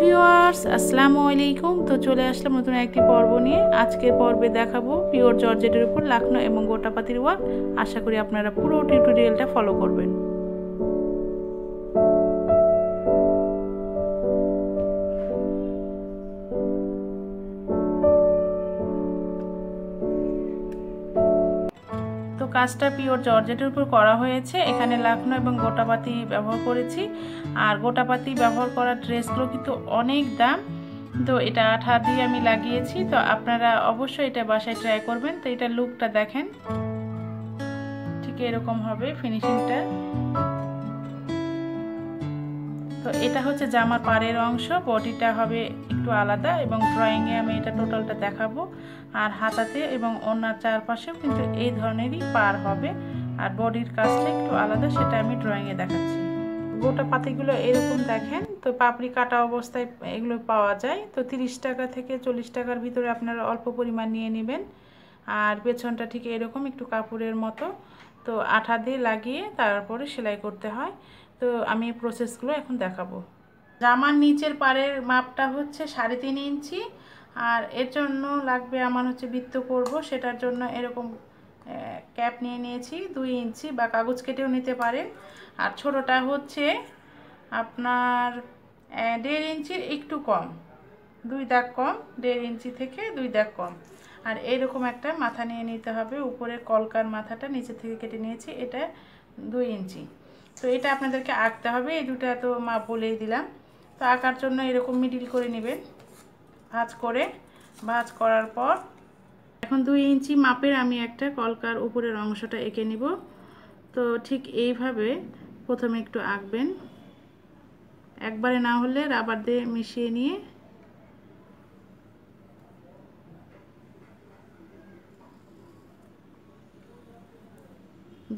viewers আসসালামু আলাইকুম তো চলে আসলাম নতুন একটি পর্ব নিয়ে আজকের পর্বে দেখাবো পিওর জর্জেটের উপর লাখনো এবং গোটাপাতির ওয়ার্ক আশা করি আপনারা পুরো টিউটোরিয়ালটা ফলো করবেন তো কাজটা পিওর জর্জেটের উপর করা হয়েছে এখানে লাখনো এবং গোটাপাতি ব্যবহার করেছি আর গোটাপাতি ব্যবহার করা ড্রেসগুলো কিন্তু অনেক দাম তো এটা আঠা দিয়ে আমি লাগিয়েছি তো আপনারা অবশ্যই এটা বাসায় ট্রাই করবেন তো এটা লুকটা দেখেন ঠিক এরকম হবে ফিনিশিংটা তো এটা হচ্ছে জামার পাড়ের অংশ বডিটা হবে একটু আলাদা এবং ড্রয়িংয়ে আমি এটা টোটালটা দেখাবো আর হাতাতে এবং ওনার চারপাশেও কিন্তু এই ধরনেরই পার হবে আর বডির কাজটা একটু আলাদা সেটা আমি ড্রয়িংয়ে দেখাচ্ছি গোটা পাতিগুলো এরকম দেখেন তো পাপড়ি কাটা অবস্থায় এগুলো পাওয়া যায় তো তিরিশ টাকা থেকে চল্লিশ টাকার ভিতরে আপনারা অল্প পরিমাণ নিয়ে নেবেন আর পেছনটা ঠিক এরকম একটু কাপড়ের মতো তো আঠা দিয়ে লাগিয়ে তারপরে সেলাই করতে হয় তো আমি প্রসেসগুলো এখন দেখাবো জামার নিচের পাড়ের মাপটা হচ্ছে সাড়ে তিন ইঞ্চি আর এর জন্য লাগবে আমার হচ্ছে বৃত্ত করব সেটার জন্য এরকম ক্যাপ নিয়ে নিয়েছি দুই ইঞ্চি বা কাগজ কেটেও নিতে পারেন আর ছোটোটা হচ্ছে আপনার দেড় ইঞ্চির একটু কম দুই দাগ কম দেড় ইঞ্চি থেকে দুই দাগ কম আর এরকম একটা মাথা নিয়ে নিতে হবে উপরে কলকার মাথাটা নিচে থেকে কেটে নিয়েছি এটা দুই ইঞ্চি তো এটা আপনাদেরকে আঁকতে হবে এই দুটা তো মা বলেই দিলাম তো আঁকার জন্য এরকম মিডিল করে নেবেন ভাজ করে ভাজ করার পর এখন দুই ইঞ্চি মাপের আমি একটা কলকার উপরের অংশটা এঁকে নিব তো ঠিক এইভাবে প্রথমে একটু আঁকবেন একবারে না হলে রাবার দিয়ে মিশিয়ে নিয়ে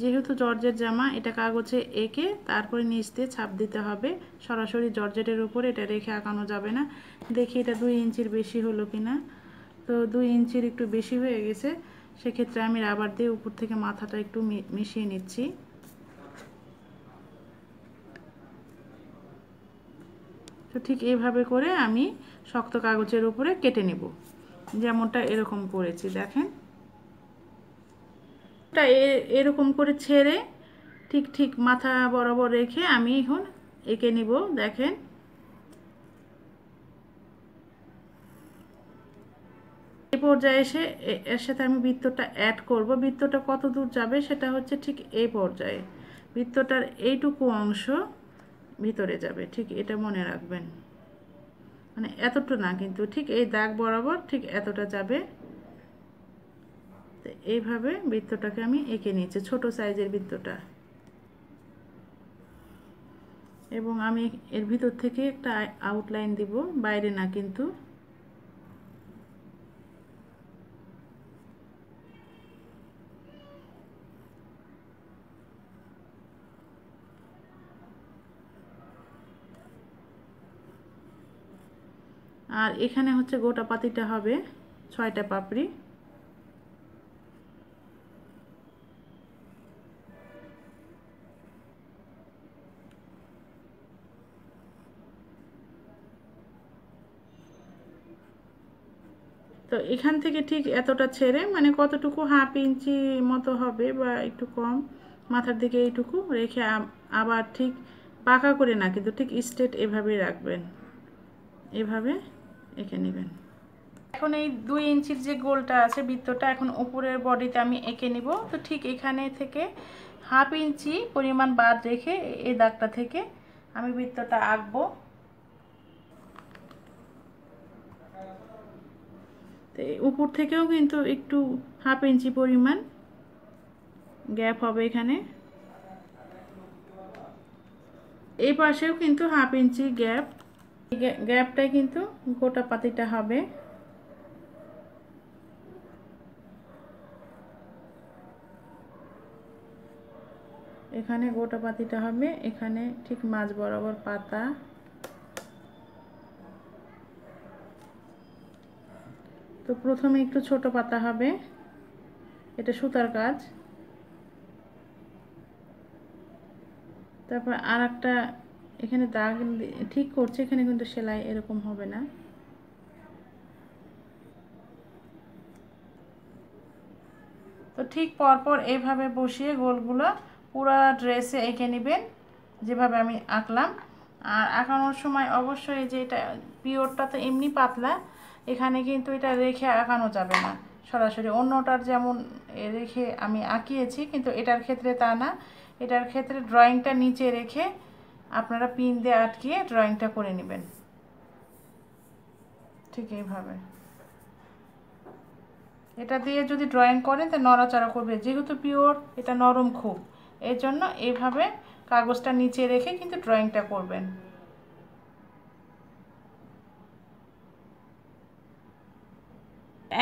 যেহেতু জর্জের জামা এটা কাগজে এঁকে তারপরে নিচ দিয়ে ছাপ দিতে হবে সরাসরি জর্জেটের উপর এটা রেখে আঁকানো যাবে না দেখি এটা দুই ইঞ্চির বেশি হলো কি না তো দুই ইঞ্চির একটু বেশি হয়ে গেছে সেক্ষেত্রে আমি রাবার দিয়ে উপর থেকে মাথাটা একটু মিশিয়ে নিচ্ছি তো ঠিক এইভাবে করে আমি শক্ত কাগজের উপরে কেটে নেব যেমনটা এরকম করেছি দেখেন টা এরকম করে ছেড়ে ঠিক ঠিক মাথা বরাবর রেখে আমি এখন এঁকে নিব দেখেন এই পর্যায়ে এসে এর সাথে আমি বৃত্তটা অ্যাড করব বৃত্তটা কত দূর যাবে সেটা হচ্ছে ঠিক এই পর্যায়ে বৃত্তটার এইটুকু অংশ ভিতরে যাবে ঠিক এটা মনে রাখবেন মানে এতটা না কিন্তু ঠিক এই দাগ বরাবর ঠিক এতটা যাবে তো এইভাবে বৃত্তটাকে আমি এঁকে নিয়েছি ছোট সাইজের বৃত্তটা এবং আমি এর ভিতর থেকে একটা আউটলাইন দিব বাইরে না কিন্তু আর এখানে হচ্ছে গোটা পাতিটা হবে ছয়টা পাপড়ি তো এখান থেকে ঠিক এতটা ছেড়ে মানে কতটুকু হাফ ইঞ্চি মতো হবে বা একটু কম মাথার দিকে এইটুকু রেখে আবার ঠিক পাকা করে না কিন্তু ঠিক স্টেট এভাবে রাখবেন এভাবে এঁকে নেবেন এখন এই দুই ইঞ্চির যে গোলটা আছে বৃত্তটা এখন উপরের বডিতে আমি এঁকে নিব তো ঠিক এখানে থেকে হাফ ইঞ্চি পরিমাণ বাদ রেখে এই দাগটা থেকে আমি বৃত্তটা আঁকবো উপর থেকেও কিন্তু একটু হাফ ইঞ্চি পরিমাণ গ্যাপ হবে এখানে এই পাশেও কিন্তু হাফ ইঞ্চি গ্যাপ গ্যাপটাই কিন্তু গোটা পাতিটা হবে এখানে গোটা পাতিটা হবে এখানে ঠিক মাছ বরাবর পাতা তো প্রথমে একটু ছোট পাতা হবে এটা সুতার কাজ তারপর আর একটা এখানে দাগ ঠিক করছে এখানে কিন্তু সেলাই এরকম হবে না তো ঠিক পরপর এইভাবে বসিয়ে গোলগুলো পুরো ড্রেসে এঁকে নেবেন যেভাবে আমি আঁকলাম আর আঁকানোর সময় অবশ্যই যে এটা পিওরটা তো এমনি পাতলা এখানে কিন্তু এটা রেখে আঁকানো যাবে না সরাসরি অন্যটার যেমন রেখে আমি আঁকিয়েছি কিন্তু এটার ক্ষেত্রে তা না এটার ক্ষেত্রে ড্রয়িংটা নিচে রেখে আপনারা পিন দিয়ে আটকিয়ে ড্রয়িংটা করে নেবেন ঠিক এইভাবে এটা দিয়ে যদি ড্রয়িং করেন তা নড়াচড়া করবে যেহেতু পিওর এটা নরম খুব এর জন্য এইভাবে কাগজটা নিচে রেখে কিন্তু ড্রয়িংটা করবেন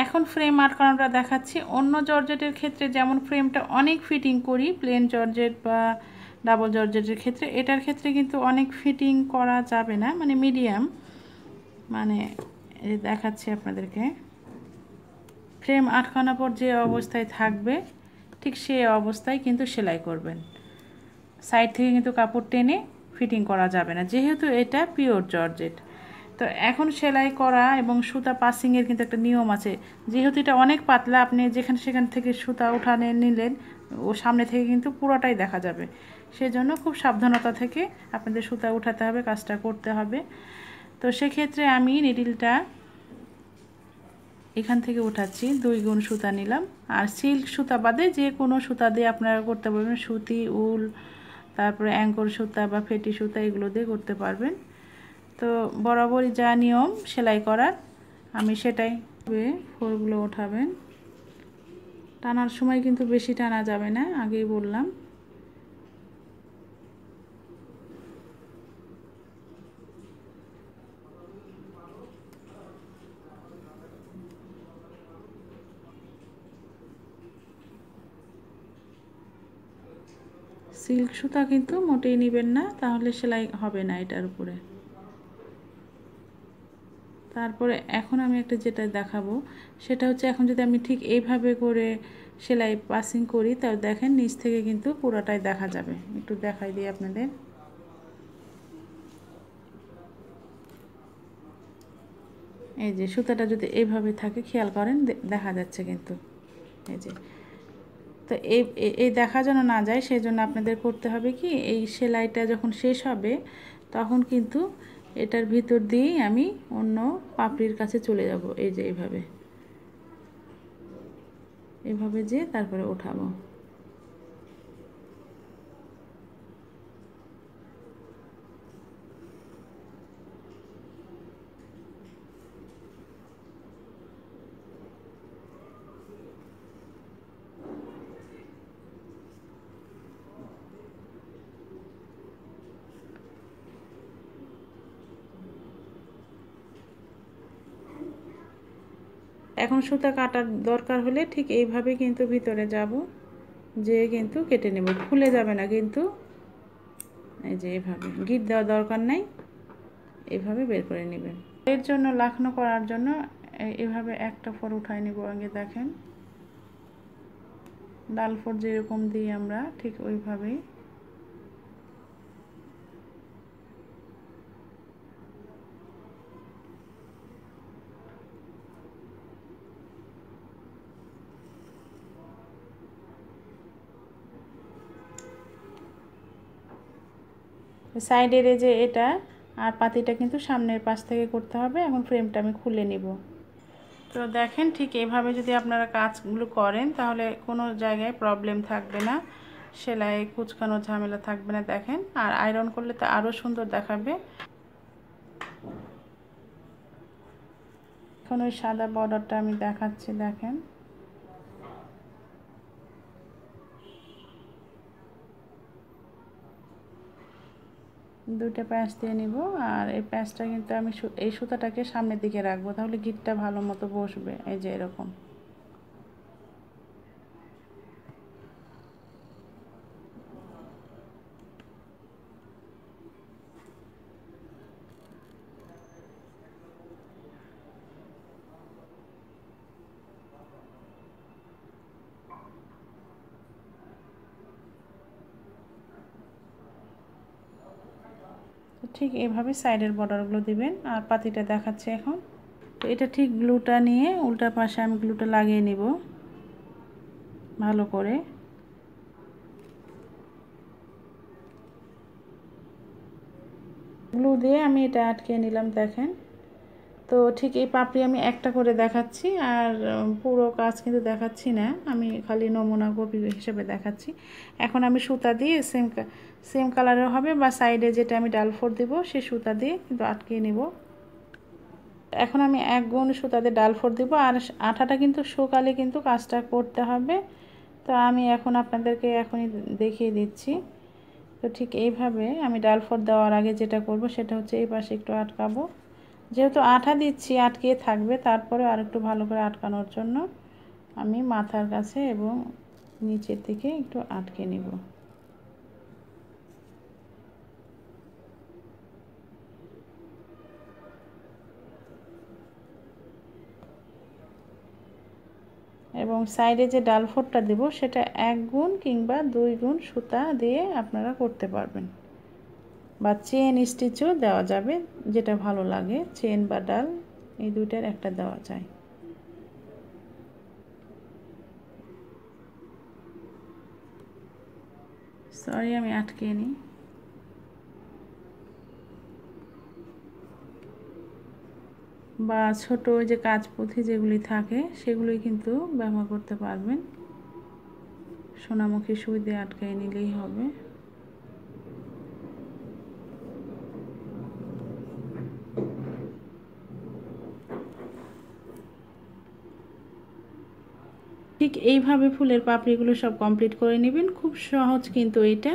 এখন ফ্রেম আর করানোটা দেখাচ্ছি অন্য জর্জেটের ক্ষেত্রে যেমন ফ্রেমটা অনেক ফিটিং করি প্লেন জর্জেট বা ডাবল জর্জেটের ক্ষেত্রে এটার ক্ষেত্রে কিন্তু অনেক ফিটিং করা যাবে না মানে মিডিয়াম মানে দেখাচ্ছি আপনাদেরকে ফ্রেম আটকানোর পর যে অবস্থায় থাকবে ঠিক সে অবস্থায় কিন্তু সেলাই করবেন সাইড থেকে কিন্তু কাপড় টেনে ফিটিং করা যাবে না যেহেতু এটা পিওর জর্জেট তো এখন সেলাই করা এবং সুতা পাসিংয়ের কিন্তু একটা নিয়ম আছে যেহেতু এটা অনেক পাতলা আপনি যেখানে সেখান থেকে সুতা উঠানে নিলেন ও সামনে থেকে কিন্তু পুরোটাই দেখা যাবে সেজন্য খুব সাবধানতা থেকে আপনাদের সুতা উঠাতে হবে কাজটা করতে হবে তো সেক্ষেত্রে আমি নিডিলটা এখান থেকে উঠাচ্ছি দুই গুণ সুতা নিলাম আর সিল্ক সুতা বাদে যে কোনো সুতা দিয়ে আপনারা করতে পারবেন সুতি উল তারপরে অ্যাঙ্কর সুতা বা ফেটি সুতা এগুলো দিয়ে করতে পারবেন তো বরাবরই যা নিয়ম সেলাই করার আমি সেটাই ফোরগুলো ওঠাবেন টানার সময় কিন্তু বেশি টানা যাবে না আগেই বললাম সিল্ক সুতা কিন্তু মোটেই নেবেন না তাহলে সেলাই হবে না এটার উপরে তারপরে এখন আমি একটা যেটা দেখাবো সেটা হচ্ছে এখন যদি আমি ঠিক এইভাবে করে সেলাই পাসিং করি তাহলে দেখেন নিচ থেকে কিন্তু পুরাটাই দেখা যাবে একটু দেখাই দিই আপনাদের এই যে সুতাটা যদি এইভাবে থাকে খেয়াল করেন দেখা যাচ্ছে কিন্তু এই যে তো এই এই দেখা যেন না যায় সেই জন্য আপনাদের করতে হবে কি এই সেলাইটা যখন শেষ হবে তখন কিন্তু এটার ভিতর দিয়েই আমি অন্য পাপড়ির কাছে চলে যাব এই যে এইভাবে এভাবে যেয়ে তারপরে ওঠাবো এখন সুতা কাটার দরকার হলে ঠিক এইভাবে কিন্তু ভিতরে যাব যে কিন্তু কেটে নেব খুলে যাবে না কিন্তু এই যে এভাবে গিট দেওয়ার দরকার নাই এভাবে বের করে নেবেন এর জন্য লাখনো করার জন্য এভাবে একটা ফর উঠাই নেব আগে দেখেন ডাল ফর যেরকম দিই আমরা ঠিক ওইভাবেই সাইডের এই যে এটা আর পাতিটা কিন্তু সামনের পাশ থেকে করতে হবে এখন ফ্রেমটা আমি খুলে নেব তো দেখেন ঠিক এভাবে যদি আপনারা কাজগুলো করেন তাহলে কোনো জায়গায় প্রবলেম থাকবে না সেলাই কুচকানো ঝামেলা থাকবে না দেখেন আর আয়রন করলে তো আরও সুন্দর দেখাবে এখন ওই সাদা বর্ডারটা আমি দেখাচ্ছি দেখেন দুইটা প্যাঁচ দিয়ে নিব আর এই প্যাঁচটা কিন্তু আমি এই সুতাটাকে সামনের দিকে রাখবো তাহলে গিটটা ভালো মতো বসবে এই যে এরকম ঠিক এভাবে সাইডের বর্ডারগুলো দিবেন আর পাতিটা দেখাচ্ছে এখন তো এটা ঠিক গ্লুটা নিয়ে উল্টা পাশে আমি গ্লুটা লাগিয়ে নেব ভালো করে গ্লু দিয়ে আমি এটা আটকে নিলাম দেখেন তো ঠিক এই পাপড়ি আমি একটা করে দেখাচ্ছি আর পুরো কাজ কিন্তু দেখাচ্ছি না আমি খালি নমুনা কপি হিসেবে দেখাচ্ছি এখন আমি সুতা দিয়ে সেম সেম কালারের হবে বা সাইডে যেটা আমি ডাল ফোর দেবো সে সুতা দিয়ে কিন্তু আটকিয়ে নেব এখন আমি এক গুণ সুতাতে ফোর দেব আর আঠাটা কিন্তু সকালে কিন্তু কাজটা করতে হবে তো আমি এখন আপনাদেরকে এখনই দেখিয়ে দিচ্ছি তো ঠিক এইভাবে আমি ফোর দেওয়ার আগে যেটা করব সেটা হচ্ছে এই পাশে একটু আটকাবো যেহেতু আঠা দিচ্ছি আটকে থাকবে তারপরে আর একটু ভালো করে আটকানোর জন্য আমি মাথার কাছে এবং নিচের দিকে একটু আটকে নেব এবং সাইডে যে ডালফোরটা দেব সেটা এক গুণ কিংবা দুই গুণ সুতা দিয়ে আপনারা করতে পারবেন বা চেন স্টিচও দেওয়া যাবে যেটা ভালো লাগে চেন বা ডাল এই দুইটার একটা দেওয়া যায় সরি আমি আটকে নিই বা ছোট যে কাজ পুঁথি যেগুলি থাকে সেগুলি কিন্তু ব্যবহার করতে পারবেন সোনামুখী সুই দিয়ে আটকে নিলেই হবে ঠিক এইভাবে ফুলের পাপড়িগুলো সব কমপ্লিট করে নেবেন খুব সহজ কিন্তু এটা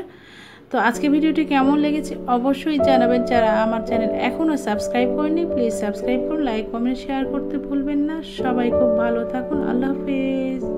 তো আজকে ভিডিওটি কেমন লেগেছে অবশ্যই জানাবেন যারা আমার চ্যানেল এখনও সাবস্ক্রাইব করেনি প্লিজ সাবস্ক্রাইব করুন লাইক কমেন্ট শেয়ার করতে ভুলবেন না সবাই খুব ভালো থাকুন আল্লাহ হাফেজ